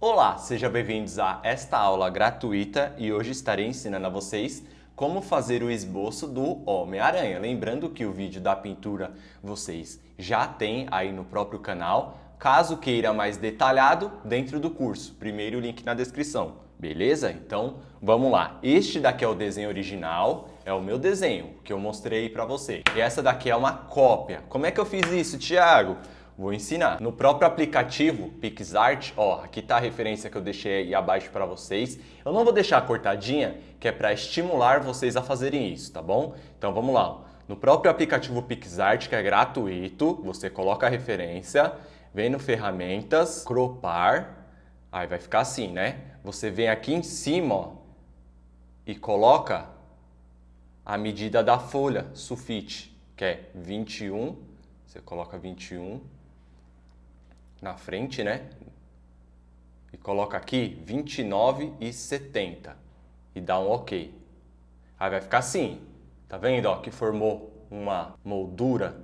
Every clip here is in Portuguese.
Olá, sejam bem-vindos a esta aula gratuita e hoje estarei ensinando a vocês como fazer o esboço do Homem-Aranha. Lembrando que o vídeo da pintura vocês já tem aí no próprio canal, caso queira mais detalhado dentro do curso. Primeiro link na descrição, beleza? Então vamos lá. Este daqui é o desenho original, é o meu desenho que eu mostrei para você. E essa daqui é uma cópia. Como é que eu fiz isso, Thiago? Vou ensinar. No próprio aplicativo PixArt, ó, aqui tá a referência que eu deixei aí abaixo para vocês. Eu não vou deixar cortadinha, que é para estimular vocês a fazerem isso, tá bom? Então vamos lá. No próprio aplicativo PixArt, que é gratuito, você coloca a referência, vem no ferramentas, cropar, aí vai ficar assim, né? Você vem aqui em cima, ó, e coloca a medida da folha, sulfite, que é 21, você coloca 21 na frente, né? E coloca aqui 29 e 70 e dá um OK. Aí vai ficar assim. Tá vendo, ó, que formou uma moldura?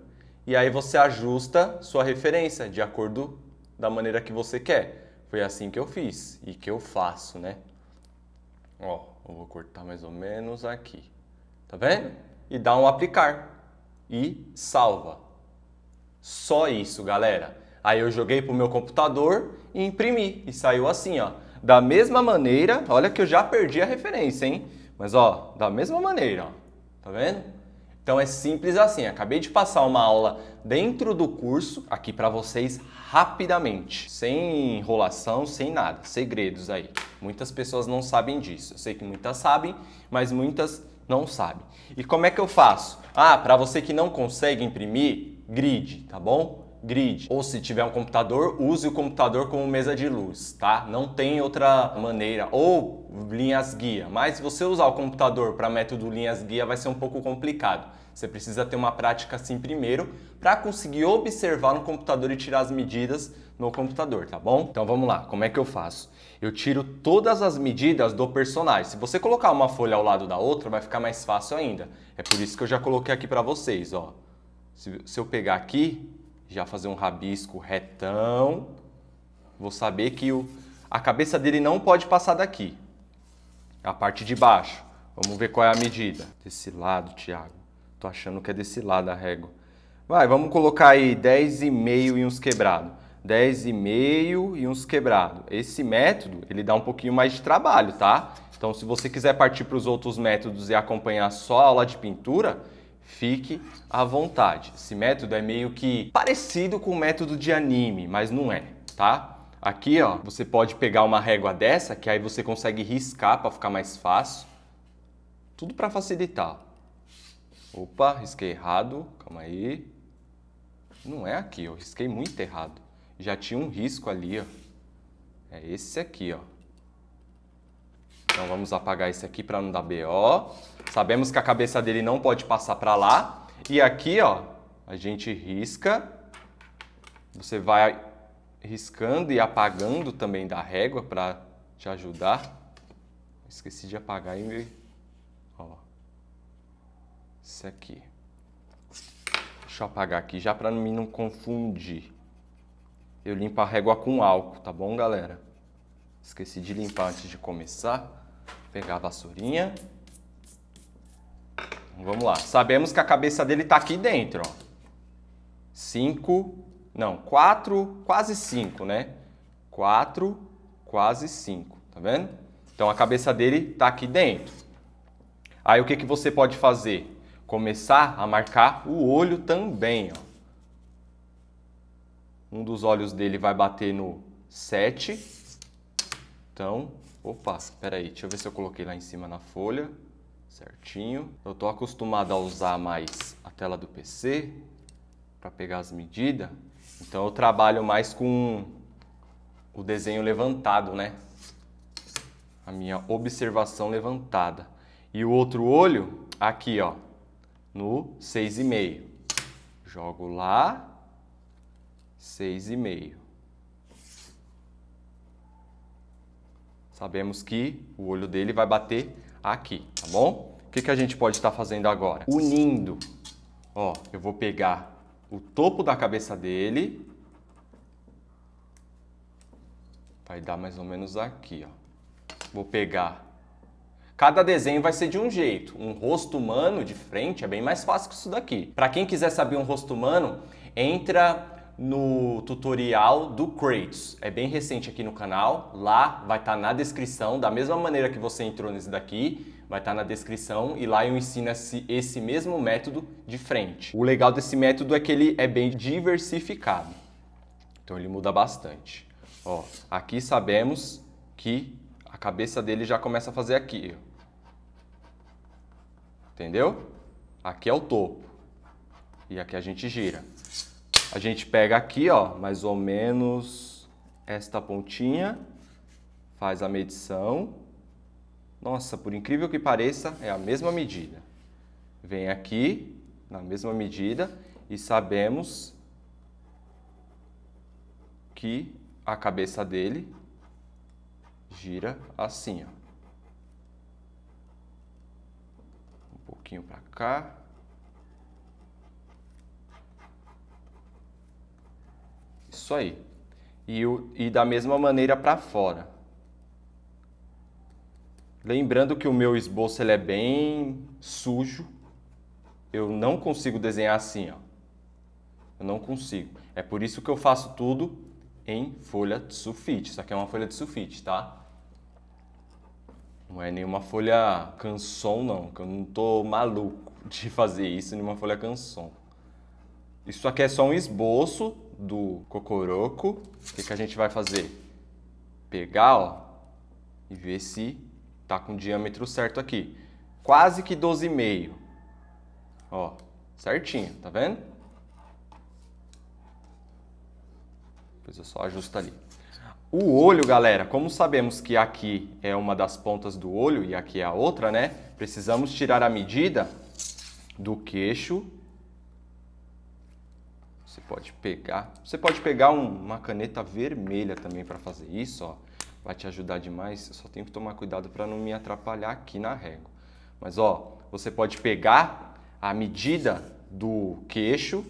E aí você ajusta sua referência de acordo da maneira que você quer. Foi assim que eu fiz e que eu faço, né? Ó, eu vou cortar mais ou menos aqui. Tá vendo? E dá um aplicar e salva. Só isso, galera. Aí eu joguei para o meu computador e imprimi. E saiu assim, ó. Da mesma maneira, olha que eu já perdi a referência, hein? Mas ó, da mesma maneira, ó. Tá vendo? Então é simples assim. Acabei de passar uma aula dentro do curso aqui para vocês rapidamente, sem enrolação, sem nada, segredos aí. Muitas pessoas não sabem disso. Eu sei que muitas sabem, mas muitas não sabem. E como é que eu faço? Ah, para você que não consegue imprimir, grid, tá bom? grid. Ou se tiver um computador, use o computador como mesa de luz, tá? Não tem outra maneira. Ou linhas guia. Mas se você usar o computador para método linhas guia, vai ser um pouco complicado. Você precisa ter uma prática assim primeiro para conseguir observar no computador e tirar as medidas no computador, tá bom? Então vamos lá, como é que eu faço? Eu tiro todas as medidas do personagem. Se você colocar uma folha ao lado da outra, vai ficar mais fácil ainda. É por isso que eu já coloquei aqui para vocês, ó. Se, se eu pegar aqui, já fazer um rabisco retão. Vou saber que o, a cabeça dele não pode passar daqui. A parte de baixo. Vamos ver qual é a medida. Desse lado, Tiago. Tô achando que é desse lado a régua. Vai, vamos colocar aí 10,5 e uns quebrados. 10,5 e uns quebrados. Esse método, ele dá um pouquinho mais de trabalho, tá? Então, se você quiser partir para os outros métodos e acompanhar só a aula de pintura, Fique à vontade. Esse método é meio que parecido com o método de anime, mas não é, tá? Aqui, ó, você pode pegar uma régua dessa, que aí você consegue riscar para ficar mais fácil. Tudo para facilitar. Opa, risquei errado. Calma aí. Não é aqui, eu risquei muito errado. Já tinha um risco ali, ó. É esse aqui, ó. Então vamos apagar esse aqui para não dar BO. Sabemos que a cabeça dele não pode passar para lá. E aqui, ó, a gente risca. Você vai riscando e apagando também da régua para te ajudar. Esqueci de apagar meu, ó. Isso aqui. Deixa eu apagar aqui já para mim não confundir. Eu limpo a régua com álcool, tá bom, galera? Esqueci de limpar antes de começar. pegar a vassourinha. Vamos lá. Sabemos que a cabeça dele está aqui dentro. 5, não, 4, quase 5, né? 4, quase 5, tá vendo? Então a cabeça dele está aqui dentro. Aí o que, que você pode fazer? Começar a marcar o olho também. Ó. Um dos olhos dele vai bater no 7. Então, opa, espera aí, deixa eu ver se eu coloquei lá em cima na folha certinho. Eu estou acostumado a usar mais a tela do PC para pegar as medidas, então eu trabalho mais com o desenho levantado, né? A minha observação levantada. E o outro olho aqui, ó, no 6,5. Jogo lá, 6,5. Sabemos que o olho dele vai bater aqui, tá bom? O que, que a gente pode estar fazendo agora? Unindo. Ó, eu vou pegar o topo da cabeça dele. Vai dar mais ou menos aqui, ó. Vou pegar... Cada desenho vai ser de um jeito. Um rosto humano de frente é bem mais fácil que isso daqui. Para quem quiser saber um rosto humano, entra no tutorial do Kratos. É bem recente aqui no canal, lá vai estar tá na descrição, da mesma maneira que você entrou nesse daqui, vai estar tá na descrição e lá eu ensino esse, esse mesmo método de frente. O legal desse método é que ele é bem diversificado, então ele muda bastante. Ó, aqui sabemos que a cabeça dele já começa a fazer aqui. Entendeu? Aqui é o topo e aqui a gente gira. A gente pega aqui, ó, mais ou menos esta pontinha, faz a medição. Nossa, por incrível que pareça, é a mesma medida. Vem aqui, na mesma medida, e sabemos que a cabeça dele gira assim, ó. Um pouquinho para cá, Isso aí. E, o, e da mesma maneira para fora. Lembrando que o meu esboço ele é bem sujo. Eu não consigo desenhar assim, ó. Eu não consigo. É por isso que eu faço tudo em folha de sulfite. Isso aqui é uma folha de sulfite, tá? Não é nenhuma folha canção, não. Que eu não tô maluco de fazer isso uma folha canção. Isso aqui é só um esboço do cocoroco, o que, que a gente vai fazer? Pegar, ó, e ver se tá com o diâmetro certo aqui. Quase que 12,5. Ó, certinho, tá vendo? Depois eu só ajusto ali. O olho, galera, como sabemos que aqui é uma das pontas do olho e aqui é a outra, né? Precisamos tirar a medida do queixo você pode pegar, você pode pegar um, uma caneta vermelha também para fazer isso, ó. Vai te ajudar demais. Eu só tenho que tomar cuidado para não me atrapalhar aqui na régua. Mas ó, você pode pegar a medida do queixo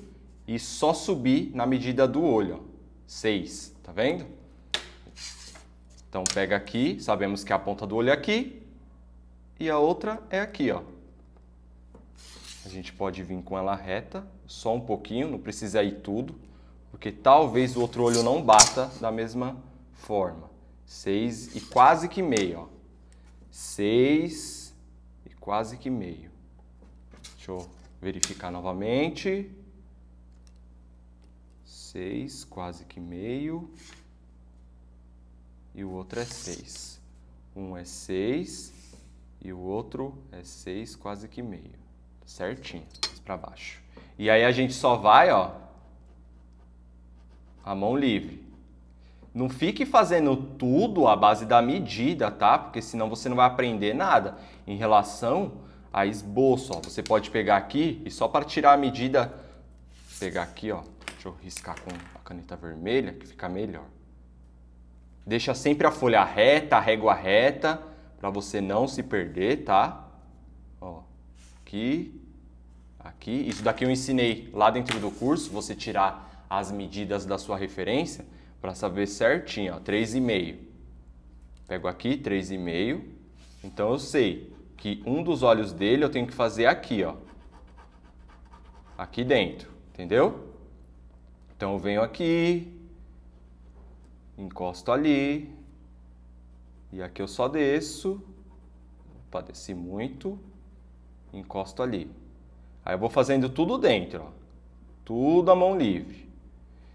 e só subir na medida do olho, 6, tá vendo? Então pega aqui, sabemos que a ponta do olho é aqui e a outra é aqui, ó. A gente pode vir com ela reta, só um pouquinho, não precisa ir tudo, porque talvez o outro olho não bata da mesma forma. 6 e quase que meio, ó. 6 e quase que meio. Deixa eu verificar novamente. 6, quase que meio. E o outro é 6. Um é 6 e o outro é 6, quase que meio certinho, para baixo. E aí a gente só vai, ó, a mão livre. Não fique fazendo tudo à base da medida, tá? Porque senão você não vai aprender nada em relação a esboço, ó. Você pode pegar aqui e só para tirar a medida, pegar aqui, ó. Deixa eu riscar com a caneta vermelha que fica melhor. Deixa sempre a folha reta, a régua reta, para você não se perder, tá? Ó aqui, aqui. Isso daqui eu ensinei lá dentro do curso, você tirar as medidas da sua referência para saber certinho, ó, 3,5. Pego aqui, 3,5. Então eu sei que um dos olhos dele eu tenho que fazer aqui, ó. Aqui dentro, entendeu? Então eu venho aqui, encosto ali, e aqui eu só desço, opa, desci muito, encosto ali. Aí eu vou fazendo tudo dentro, ó. tudo à mão livre.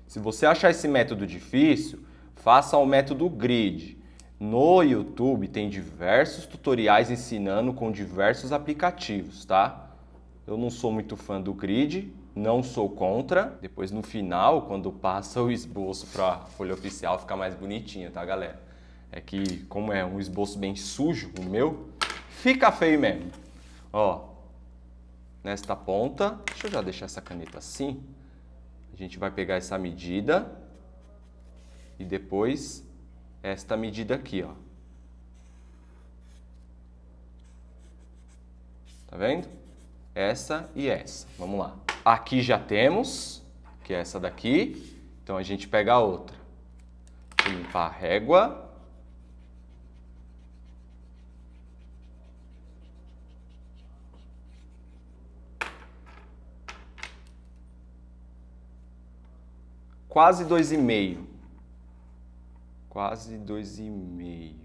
Se você achar esse método difícil, faça o método grid. No YouTube tem diversos tutoriais ensinando com diversos aplicativos, tá? Eu não sou muito fã do grid, não sou contra. Depois no final, quando passa o esboço para a folha oficial, fica mais bonitinho, tá, galera? É que como é um esboço bem sujo, o meu, fica feio mesmo. Ó, nesta ponta. Deixa eu já deixar essa caneta assim. A gente vai pegar essa medida e depois esta medida aqui, ó. Tá vendo? Essa e essa. Vamos lá. Aqui já temos, que é essa daqui. Então a gente pega a outra. Limpar a régua. quase 2,5. Quase 2,5.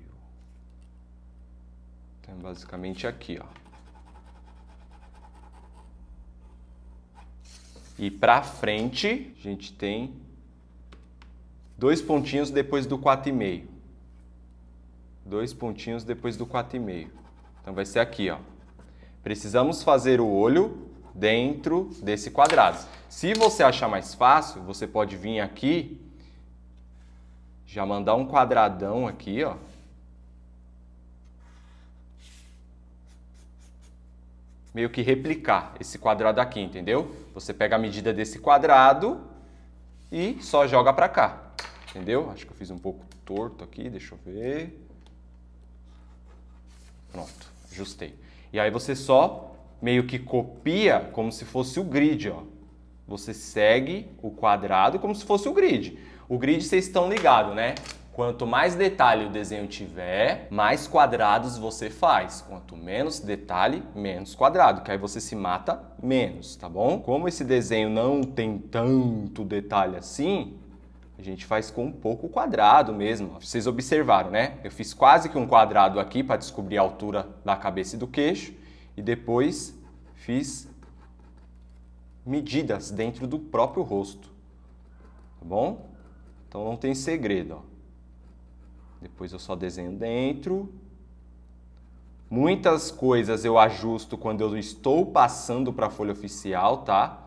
Então, basicamente aqui, ó. E para frente, a gente tem dois pontinhos depois do 4,5. Dois pontinhos depois do 4,5. Então vai ser aqui, ó. Precisamos fazer o olho dentro desse quadrado. Se você achar mais fácil, você pode vir aqui, já mandar um quadradão aqui, ó. Meio que replicar esse quadrado aqui, entendeu? Você pega a medida desse quadrado e só joga para cá, entendeu? Acho que eu fiz um pouco torto aqui, deixa eu ver. Pronto, ajustei. E aí você só meio que copia como se fosse o grid, ó. Você segue o quadrado como se fosse o grid. O grid vocês estão ligados, né? Quanto mais detalhe o desenho tiver, mais quadrados você faz. Quanto menos detalhe, menos quadrado, que aí você se mata menos, tá bom? Como esse desenho não tem tanto detalhe assim, a gente faz com um pouco quadrado mesmo. Vocês observaram, né? Eu fiz quase que um quadrado aqui para descobrir a altura da cabeça e do queixo e depois fiz medidas dentro do próprio rosto, tá bom? Então não tem segredo, ó. Depois eu só desenho dentro. Muitas coisas eu ajusto quando eu estou passando para a folha oficial, tá?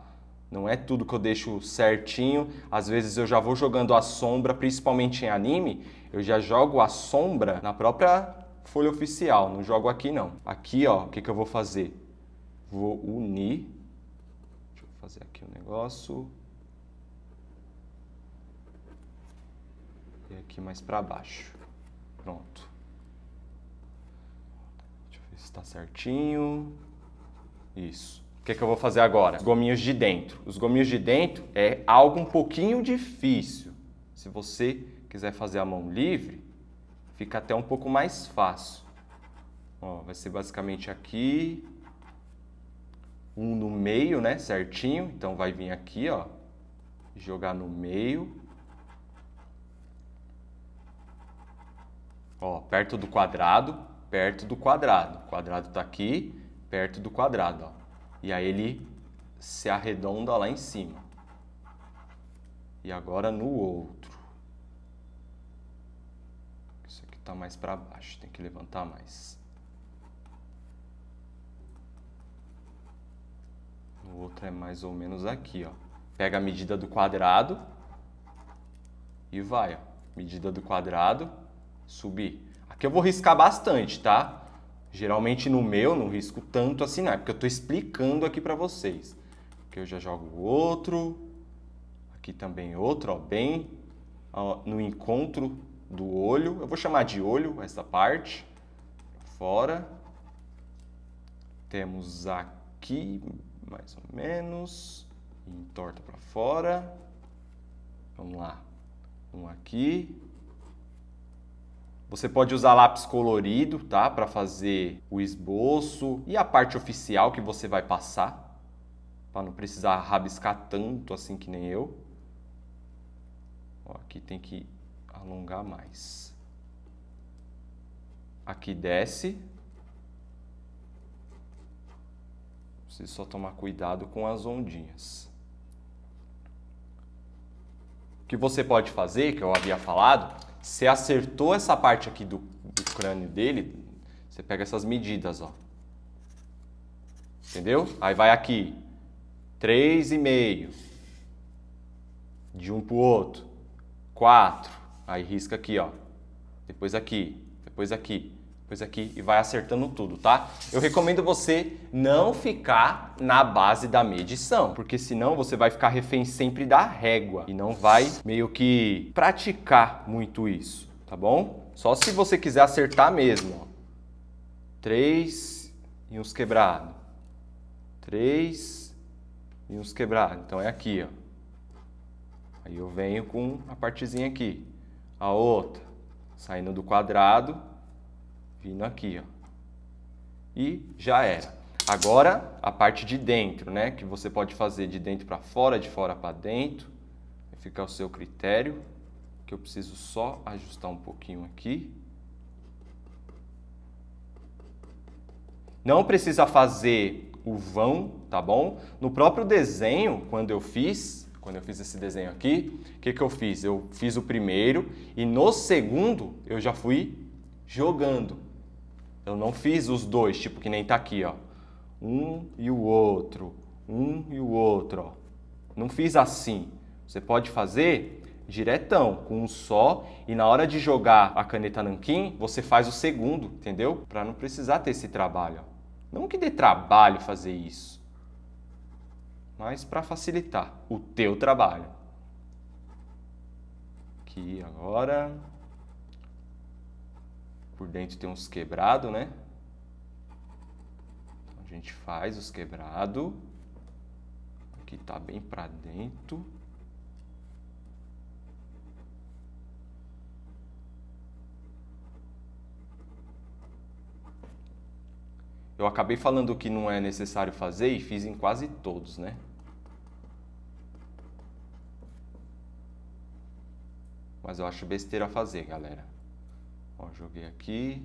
Não é tudo que eu deixo certinho. Às vezes eu já vou jogando a sombra, principalmente em anime, eu já jogo a sombra na própria folha oficial, não jogo aqui não. Aqui, ó, o que, que eu vou fazer? Vou unir, deixa eu fazer aqui o um negócio, e aqui mais para baixo, pronto. Deixa eu ver se está certinho, isso. O que, que eu vou fazer agora? Os gominhos de dentro. Os gominhos de dentro é algo um pouquinho difícil. Se você quiser fazer a mão livre, fica até um pouco mais fácil. Ó, vai ser basicamente aqui, um no meio, né, certinho. Então vai vir aqui, ó, jogar no meio. Ó, perto do quadrado, perto do quadrado. O quadrado tá aqui, perto do quadrado, ó. E aí ele se arredonda lá em cima. E agora no outro. tá mais para baixo, tem que levantar mais. O outro é mais ou menos aqui, ó. Pega a medida do quadrado e vai, ó. Medida do quadrado, subir. Aqui eu vou riscar bastante, tá? Geralmente no meu não risco tanto assim, não, é porque eu tô explicando aqui para vocês. Aqui eu já jogo outro, aqui também outro, ó, bem ó, no encontro do olho. Eu vou chamar de olho essa parte. Fora. Temos aqui, mais ou menos. Entorta para fora. Vamos lá. Um aqui. Você pode usar lápis colorido, tá? Para fazer o esboço e a parte oficial que você vai passar. Para não precisar rabiscar tanto assim que nem eu. Ó, aqui tem que alongar mais. Aqui desce. Preciso só tomar cuidado com as ondinhas. O que você pode fazer, que eu havia falado, você acertou essa parte aqui do, do crânio dele, você pega essas medidas, ó. Entendeu? Aí vai aqui, três e meio De um para o outro, quatro. Aí risca aqui, ó. Depois aqui, depois aqui, depois aqui e vai acertando tudo, tá? Eu recomendo você não ficar na base da medição, porque senão você vai ficar refém sempre da régua e não vai meio que praticar muito isso, tá bom? Só se você quiser acertar mesmo, ó. Três e uns quebrados. Três e uns quebrados. Então é aqui, ó. Aí eu venho com a partezinha aqui a outra, saindo do quadrado, vindo aqui, ó. E já era. Agora a parte de dentro, né, que você pode fazer de dentro para fora, de fora para dentro, fica ao seu critério, que eu preciso só ajustar um pouquinho aqui. Não precisa fazer o vão, tá bom? No próprio desenho, quando eu fiz, quando eu fiz esse desenho aqui, o que, que eu fiz? Eu fiz o primeiro e no segundo eu já fui jogando. Eu não fiz os dois, tipo que nem tá aqui, ó. Um e o outro, um e o outro, ó. Não fiz assim. Você pode fazer diretão, com um só, e na hora de jogar a caneta nanquim, você faz o segundo, entendeu? Para não precisar ter esse trabalho. Ó. Não que dê trabalho fazer isso mas para facilitar o teu trabalho. Aqui agora. Por dentro tem uns quebrado, né? Então, a gente faz os quebrado. Aqui tá bem para dentro. Eu acabei falando que não é necessário fazer e fiz em quase todos, né? Mas eu acho besteira fazer, galera. Ó, joguei aqui.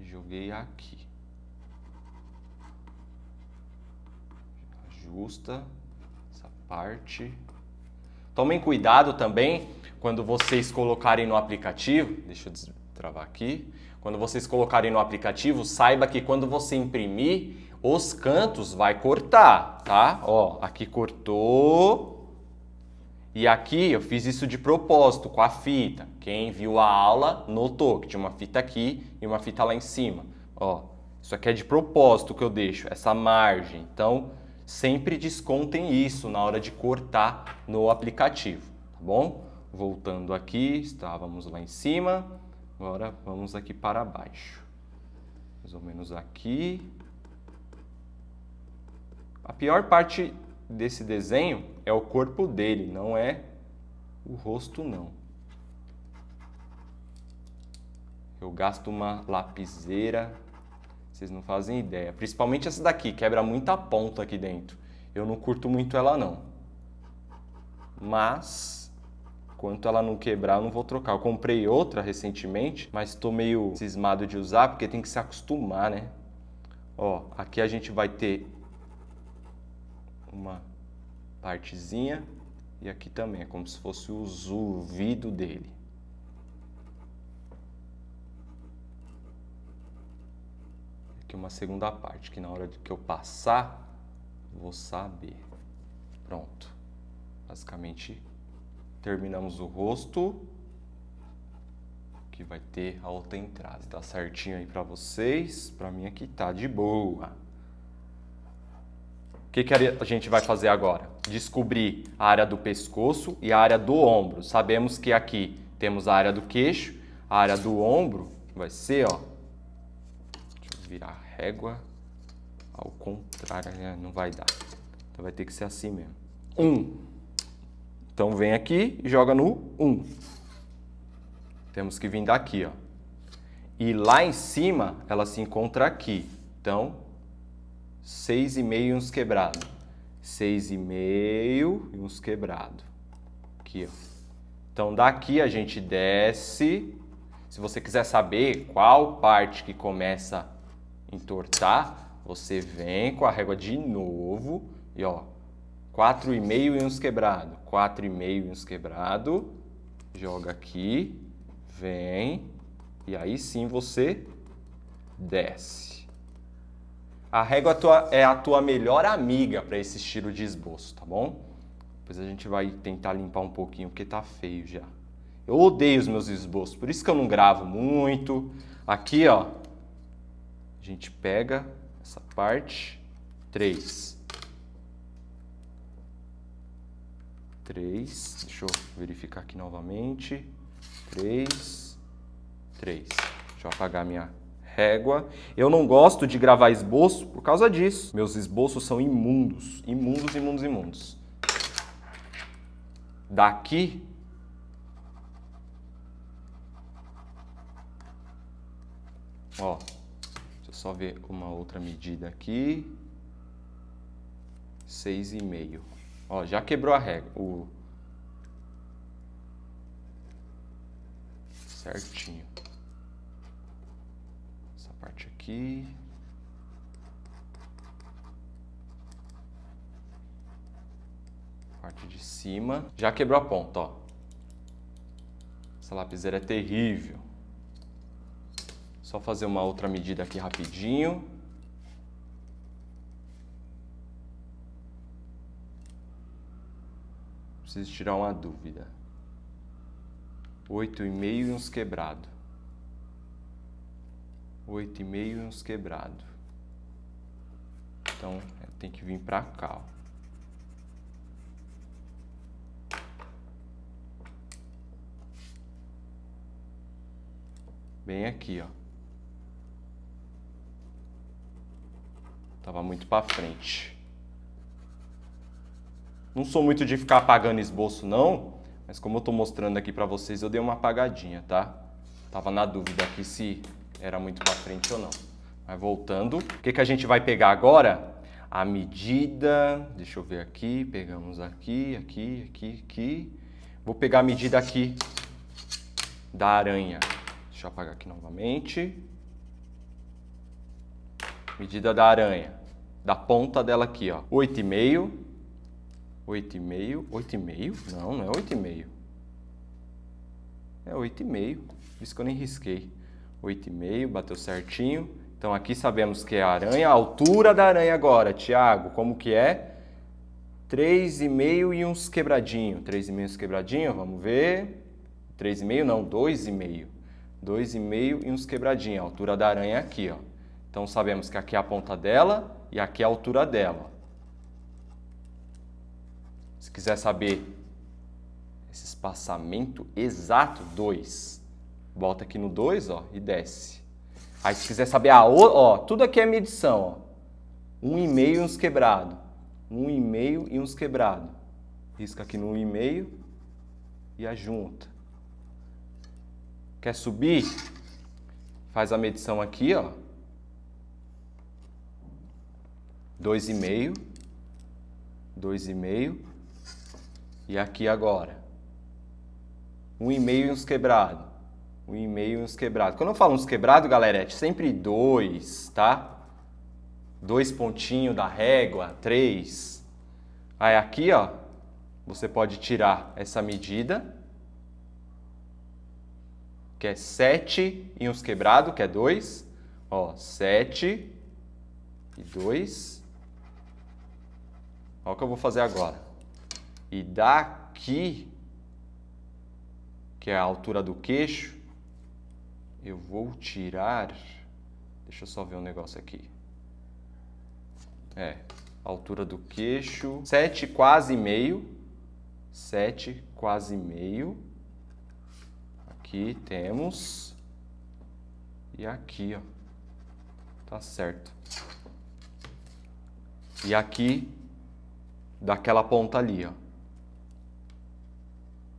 Joguei aqui. Ajusta essa parte. Tomem cuidado também quando vocês colocarem no aplicativo. Deixa eu travar aqui. Quando vocês colocarem no aplicativo, saiba que quando você imprimir, os cantos vai cortar, tá? Ó, aqui cortou e aqui eu fiz isso de propósito, com a fita. Quem viu a aula notou que tinha uma fita aqui e uma fita lá em cima. Ó, isso aqui é de propósito que eu deixo, essa margem. Então, sempre descontem isso na hora de cortar no aplicativo, tá bom? Voltando aqui, estávamos lá em cima. Agora vamos aqui para baixo. Mais ou menos aqui. A pior parte desse desenho é o corpo dele, não é o rosto não. Eu gasto uma lapiseira, vocês não fazem ideia. Principalmente essa daqui, quebra muita ponta aqui dentro. Eu não curto muito ela não. Mas, quanto ela não quebrar, eu não vou trocar. Eu comprei outra recentemente, mas estou meio cismado de usar, porque tem que se acostumar, né? Ó, aqui a gente vai ter uma partezinha e aqui também, é como se fosse o ouvido dele. Aqui uma segunda parte, que na hora que eu passar, vou saber. Pronto. Basicamente, terminamos o rosto, que vai ter a outra entrada. Tá certinho aí para vocês? Para mim aqui tá de boa. O que, que a gente vai fazer agora? Descobrir a área do pescoço e a área do ombro. Sabemos que aqui temos a área do queixo, a área do ombro vai ser, ó. Deixa eu virar a régua. Ao contrário, né, não vai dar. Então vai ter que ser assim mesmo. Um. Então vem aqui e joga no um. Temos que vir daqui, ó. E lá em cima, ela se encontra aqui. Então, seis e meio uns quebrado. Seis e meio uns quebrado. Aqui, ó. Então daqui a gente desce. Se você quiser saber qual parte que começa a entortar, você vem com a régua de novo e ó, quatro e meio uns quebrado, quatro e meio uns quebrado, joga aqui, vem e aí sim você desce. A régua é a tua é melhor amiga para esse estilo de esboço, tá bom? Depois a gente vai tentar limpar um pouquinho porque tá feio já. Eu odeio os meus esboços, por isso que eu não gravo muito. Aqui, ó, a gente pega essa parte 3. 3, deixa eu verificar aqui novamente. 3, 3. Deixa eu apagar minha régua. Eu não gosto de gravar esboço por causa disso. Meus esboços são imundos, imundos, imundos, imundos. Daqui Ó, deixa eu só ver uma outra medida aqui. 6,5. Ó, já quebrou a régua. O... Certinho aqui. Parte de cima. Já quebrou a ponta, ó. Essa lapiseira é terrível. Só fazer uma outra medida aqui rapidinho. Preciso tirar uma dúvida. Oito e meio e uns quebrados oito e meio e uns quebrado. Então tem que vir para cá. Ó. Bem aqui, ó. Tava muito para frente. Não sou muito de ficar apagando esboço não, mas como eu tô mostrando aqui para vocês, eu dei uma apagadinha, tá? Tava na dúvida aqui se era muito para frente ou não. Mas voltando, o que, que a gente vai pegar agora? A medida, deixa eu ver aqui, pegamos aqui, aqui, aqui, aqui. Vou pegar a medida aqui da aranha. Deixa eu apagar aqui novamente. Medida da aranha, da ponta dela aqui, ó. 8,5, 8,5, 8,5, não, não é 8,5. É 8,5, por isso que eu nem risquei. 8,5, bateu certinho. Então aqui sabemos que é a aranha, a altura da aranha agora, Tiago, como que é? 3,5 e uns quebradinho. 3,5 e uns quebradinho, vamos ver. 3,5 não, 2,5. 2,5 e uns quebradinho, a altura da aranha é aqui, ó. Então sabemos que aqui é a ponta dela e aqui é a altura dela. Se quiser saber esse espaçamento exato, 2. 2. Volta aqui no 2, ó, e desce. Aí se quiser saber a outra, ó, tudo aqui é medição, ó. 1,5 um e uns quebrado. 1,5 um e uns quebrado. Risca aqui no 1,5 um e, e ajunta. Quer subir? Faz a medição aqui, ó. 2,5, 2,5 e aqui agora. 1,5 um e, e uns quebrado o e-mail uns quebrados. Quando eu falo uns quebrados, galera, é sempre dois, tá? Dois pontinhos da régua, três. Aí aqui, ó, você pode tirar essa medida, que é 7 e uns quebrado que é 2. Ó, 7 e 2. Olha o que eu vou fazer agora. E daqui, que é a altura do queixo, eu vou tirar. Deixa eu só ver um negócio aqui. É, altura do queixo, 7 quase meio. 7 quase meio. Aqui temos. E aqui, ó. Tá certo. E aqui, daquela ponta ali, ó.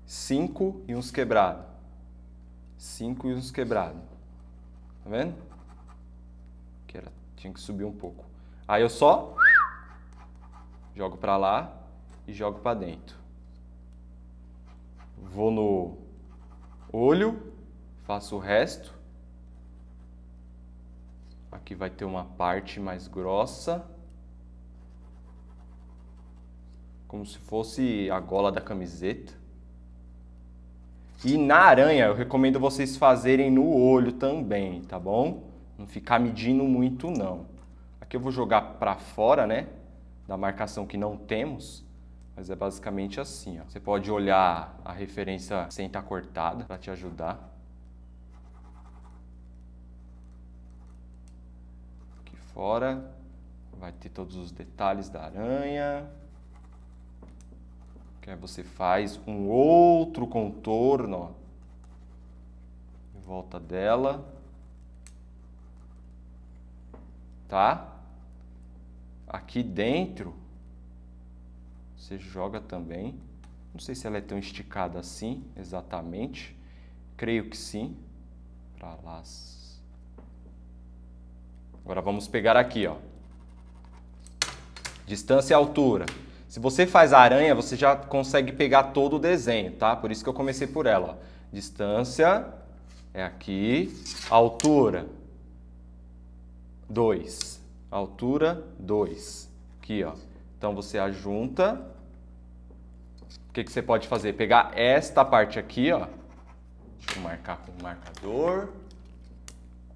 5 e uns quebrados. 5 e uns quebrados. Tá vendo? Que era, tinha que subir um pouco. Aí eu só jogo para lá e jogo para dentro. Vou no olho, faço o resto. Aqui vai ter uma parte mais grossa. Como se fosse a gola da camiseta. E na aranha, eu recomendo vocês fazerem no olho também, tá bom? Não ficar medindo muito, não. Aqui eu vou jogar para fora, né? Da marcação que não temos. Mas é basicamente assim, ó. Você pode olhar a referência sem estar tá cortada para te ajudar. Aqui fora vai ter todos os detalhes da aranha que aí é, você faz um outro contorno em volta dela, tá? Aqui dentro, você joga também. Não sei se ela é tão esticada assim, exatamente. Creio que sim. Para lá. Agora vamos pegar aqui, ó. Distância e altura. Se você faz a aranha, você já consegue pegar todo o desenho, tá? Por isso que eu comecei por ela. Ó. Distância é aqui, altura 2, altura 2, aqui ó. Então você ajunta, o que, que você pode fazer? Pegar esta parte aqui ó, deixa eu marcar com o marcador,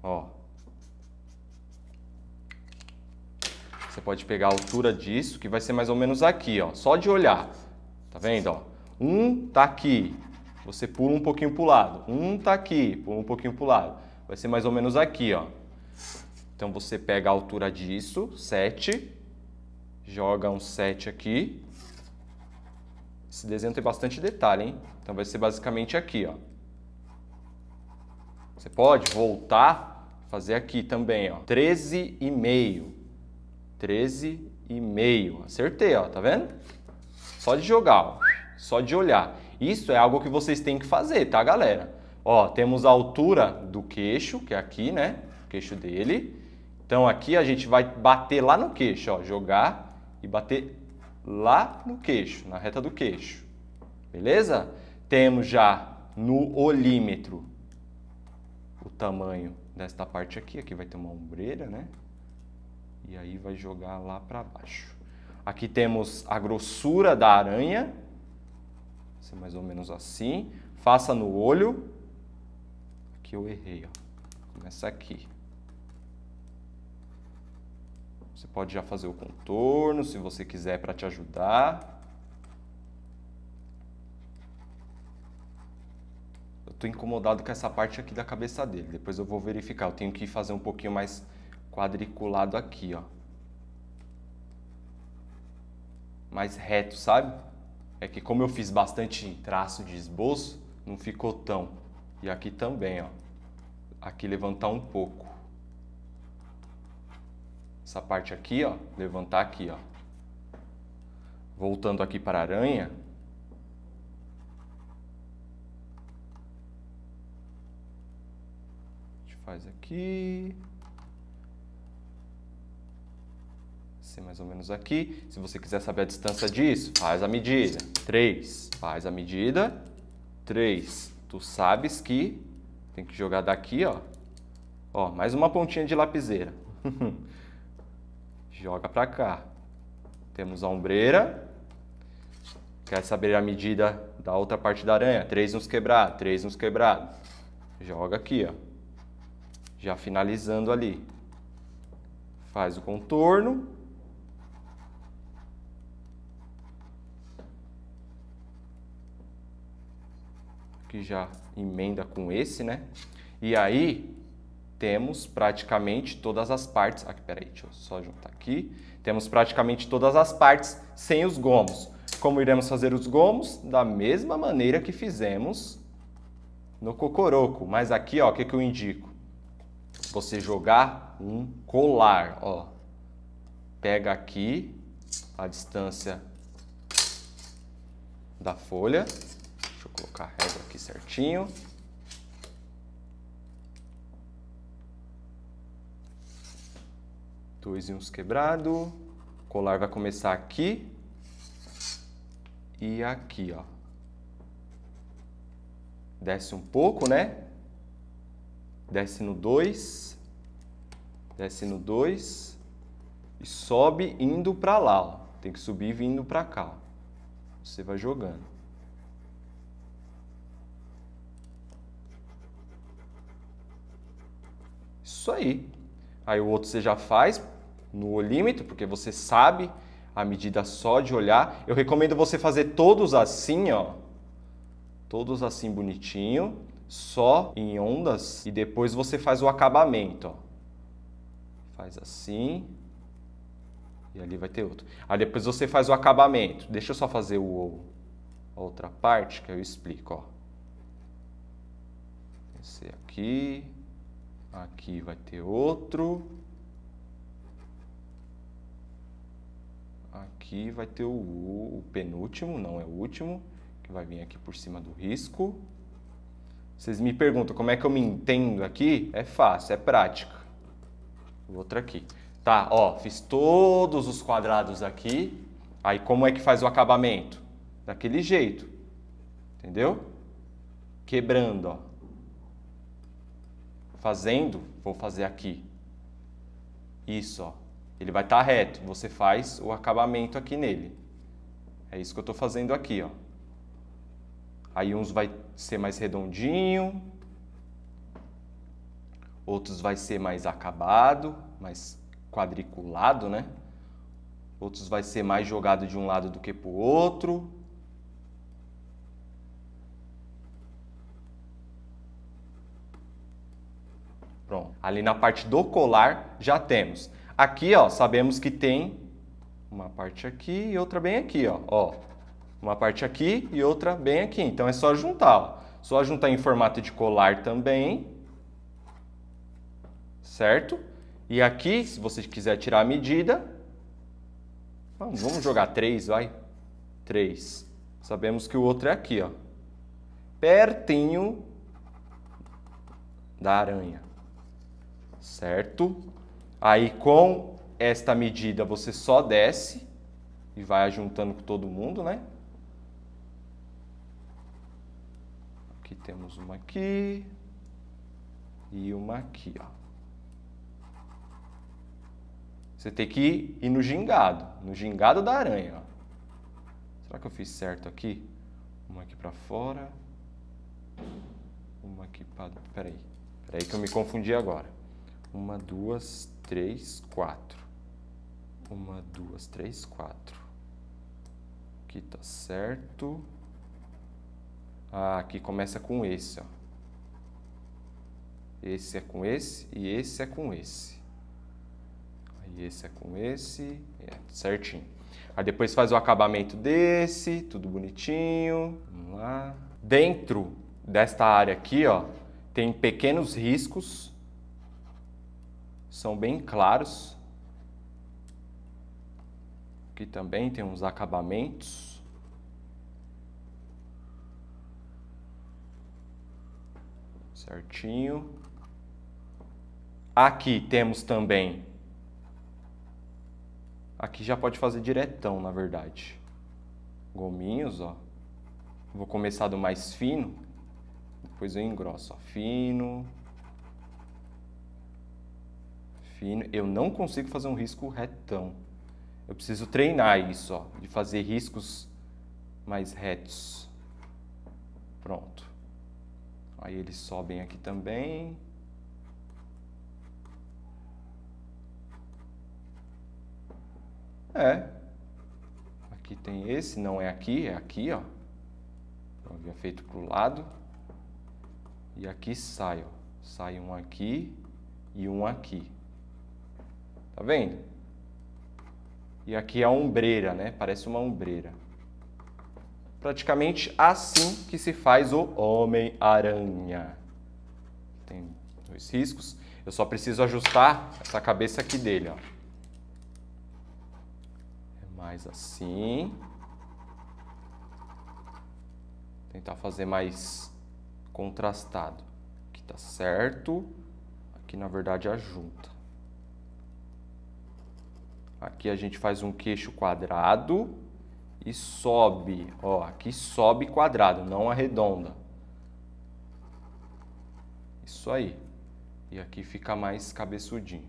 ó, Você pode pegar a altura disso, que vai ser mais ou menos aqui, ó. Só de olhar. Tá vendo, ó? Um tá aqui. Você pula um pouquinho pro lado. Um tá aqui, pula um pouquinho pro lado. Vai ser mais ou menos aqui, ó. Então você pega a altura disso, 7, joga um 7 aqui. Esse desenho tem bastante detalhe, hein? Então vai ser basicamente aqui, ó. Você pode voltar, fazer aqui também, ó. meio. 13,5. Acertei, ó, tá vendo? Só de jogar, ó. só de olhar. Isso é algo que vocês têm que fazer, tá, galera? Ó, temos a altura do queixo, que é aqui, né? O queixo dele. Então aqui a gente vai bater lá no queixo, ó, jogar e bater lá no queixo, na reta do queixo. Beleza? Temos já no olímetro o tamanho desta parte aqui, aqui vai ter uma ombreira, né? e aí vai jogar lá para baixo. Aqui temos a grossura da aranha, ser mais ou menos assim. Faça no olho. Aqui eu errei, ó. Começa aqui. Você pode já fazer o contorno, se você quiser, para te ajudar. Eu estou incomodado com essa parte aqui da cabeça dele. Depois eu vou verificar. Eu tenho que fazer um pouquinho mais quadriculado aqui, ó. Mais reto, sabe? É que como eu fiz bastante traço de esboço, não ficou tão. E aqui também, ó. Aqui levantar um pouco. Essa parte aqui, ó, levantar aqui, ó. Voltando aqui para a aranha, faz aqui. ser mais ou menos aqui. Se você quiser saber a distância disso, faz a medida. 3. Faz a medida. 3. Tu sabes que tem que jogar daqui, ó. Ó, mais uma pontinha de lapiseira. Joga para cá. Temos a ombreira. Quer saber a medida da outra parte da aranha? 3 uns quebrados, 3 uns quebrados. Joga aqui, ó. Já finalizando ali. Faz o contorno. que já emenda com esse, né? E aí temos praticamente todas as partes. Aqui, peraí, deixa eu só juntar aqui. Temos praticamente todas as partes sem os gomos. Como iremos fazer os gomos? Da mesma maneira que fizemos no cocoroco. Mas aqui, ó, o que, que eu indico? Você jogar um colar, ó. Pega aqui a distância da folha Deixa eu colocar a régua aqui certinho. Dois e uns quebrado. O colar vai começar aqui e aqui, ó. Desce um pouco, né? Desce no 2, desce no 2 e sobe indo para lá, ó. Tem que subir vindo para cá, ó. Você vai jogando. Isso aí. Aí o outro você já faz no olímetro, porque você sabe a medida só de olhar. Eu recomendo você fazer todos assim, ó. Todos assim bonitinho, só em ondas e depois você faz o acabamento, ó. Faz assim. E ali vai ter outro. Aí depois você faz o acabamento. Deixa eu só fazer o a outra parte que eu explico, ó. Esse aqui, Aqui vai ter outro. Aqui vai ter o, o penúltimo, não é o último, que vai vir aqui por cima do risco. Vocês me perguntam como é que eu me entendo aqui? É fácil, é prática. Outro aqui. Tá, ó, fiz todos os quadrados aqui. Aí como é que faz o acabamento? Daquele jeito. Entendeu? Quebrando, ó fazendo, vou fazer aqui. Isso, ó. Ele vai estar tá reto. Você faz o acabamento aqui nele. É isso que eu estou fazendo aqui, ó. Aí uns vai ser mais redondinho, outros vai ser mais acabado, mais quadriculado, né? Outros vai ser mais jogado de um lado do que para o outro. Pronto. Ali na parte do colar já temos. Aqui, ó, sabemos que tem uma parte aqui e outra bem aqui, ó. ó. Uma parte aqui e outra bem aqui. Então é só juntar, ó. Só juntar em formato de colar também. Certo? E aqui, se você quiser tirar a medida, vamos, jogar três, vai. Três. Sabemos que o outro é aqui, ó. Pertinho da aranha certo? Aí com esta medida você só desce e vai juntando com todo mundo, né? Aqui temos uma aqui e uma aqui, ó. Você tem que ir no gingado, no gingado da aranha, ó. Será que eu fiz certo aqui? Uma aqui para fora. Uma aqui para... Peraí. Peraí que eu me confundi agora. Uma, duas, três, quatro. Uma, duas, três, quatro. Aqui tá certo. Ah, aqui começa com esse, ó. Esse é com esse e esse é com esse. Aí esse é com esse. É, certinho. Aí depois faz o acabamento desse, tudo bonitinho. Vamos lá. Dentro desta área aqui, ó, tem pequenos riscos são bem claros. Aqui também tem uns acabamentos. Certinho. Aqui temos também. Aqui já pode fazer diretão, na verdade. Gominhos, ó. Vou começar do mais fino, depois eu engrosso, ó. Fino, fino, eu não consigo fazer um risco retão. Eu preciso treinar isso, ó, de fazer riscos mais retos. Pronto. Aí eles sobem aqui também. É. Aqui tem esse, não é aqui, é aqui, ó. Eu havia feito pro lado. E aqui sai, ó. Sai um aqui e um aqui. Tá vendo? E aqui é a ombreira, né? Parece uma ombreira. Praticamente assim que se faz o Homem-Aranha. Tem dois riscos. Eu só preciso ajustar essa cabeça aqui dele, ó. É mais assim. Tentar fazer mais contrastado. Aqui tá certo. Aqui, na verdade, ajunta. Aqui a gente faz um queixo quadrado e sobe. Ó, aqui sobe quadrado, não arredonda. Isso aí. E aqui fica mais cabeçudinho.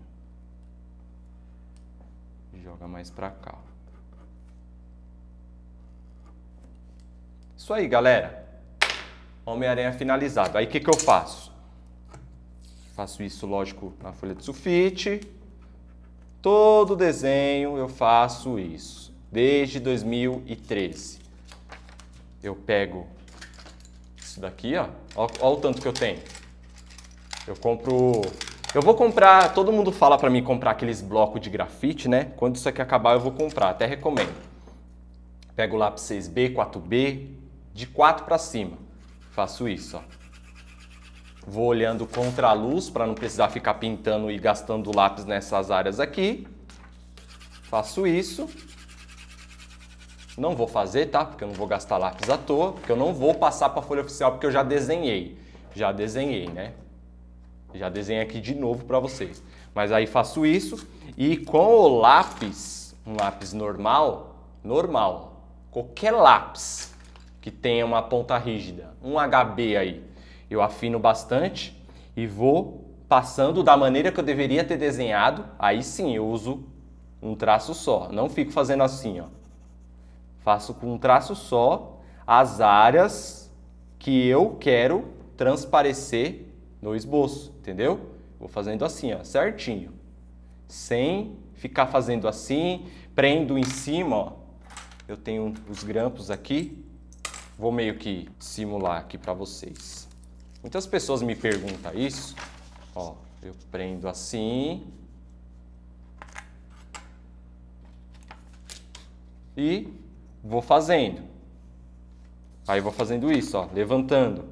Joga mais para cá. Isso aí, galera. Homem-Aranha finalizado. Aí o que, que eu faço? Faço isso, lógico, na folha de sulfite. Todo desenho eu faço isso, desde 2013. Eu pego isso daqui, ó. Olha o tanto que eu tenho. Eu compro... Eu vou comprar... Todo mundo fala para mim comprar aqueles blocos de grafite, né? Quando isso aqui acabar eu vou comprar, até recomendo. Pego o lápis 6B, 4B, de 4 para cima. Faço isso, ó vou olhando contra a luz para não precisar ficar pintando e gastando lápis nessas áreas aqui. Faço isso. Não vou fazer, tá? Porque eu não vou gastar lápis à toa, porque eu não vou passar para a folha oficial porque eu já desenhei. Já desenhei, né? Já desenhei aqui de novo para vocês. Mas aí faço isso e com o lápis, um lápis normal, normal, qualquer lápis que tenha uma ponta rígida, um HB aí, eu afino bastante e vou passando da maneira que eu deveria ter desenhado, aí sim eu uso um traço só. Não fico fazendo assim, ó. Faço com um traço só as áreas que eu quero transparecer no esboço, entendeu? Vou fazendo assim, ó, certinho. Sem ficar fazendo assim, prendo em cima, ó. Eu tenho os grampos aqui. Vou meio que simular aqui para vocês. Muitas então, pessoas me perguntam isso. Ó, eu prendo assim. E vou fazendo. Aí vou fazendo isso, ó, levantando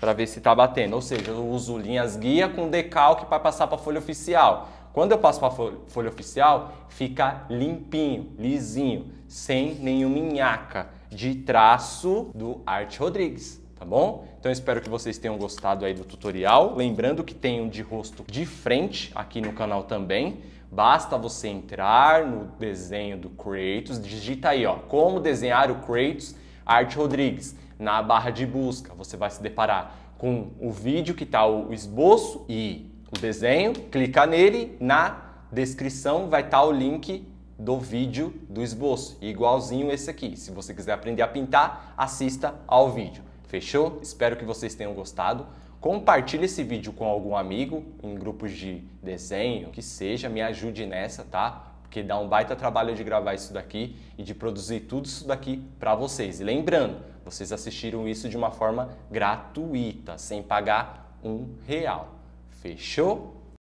para ver se está batendo. Ou seja, eu uso linhas guia com decalque para passar para a folha oficial. Quando eu passo para a folha oficial, fica limpinho, lisinho, sem nenhuma minhaca de traço do Arte Rodrigues tá bom? Então espero que vocês tenham gostado aí do tutorial. Lembrando que tem um de rosto de frente aqui no canal também. Basta você entrar no desenho do Kratos, digita aí, ó, como desenhar o Kratos Arte Rodrigues na barra de busca. Você vai se deparar com o vídeo que está o esboço e o desenho, clica nele, na descrição vai estar tá o link do vídeo do esboço, igualzinho esse aqui. Se você quiser aprender a pintar, assista ao vídeo. Fechou? Espero que vocês tenham gostado. Compartilhe esse vídeo com algum amigo, em grupos de desenho, que seja, me ajude nessa, tá? Porque dá um baita trabalho de gravar isso daqui e de produzir tudo isso daqui para vocês. E lembrando, vocês assistiram isso de uma forma gratuita, sem pagar um real. Fechou?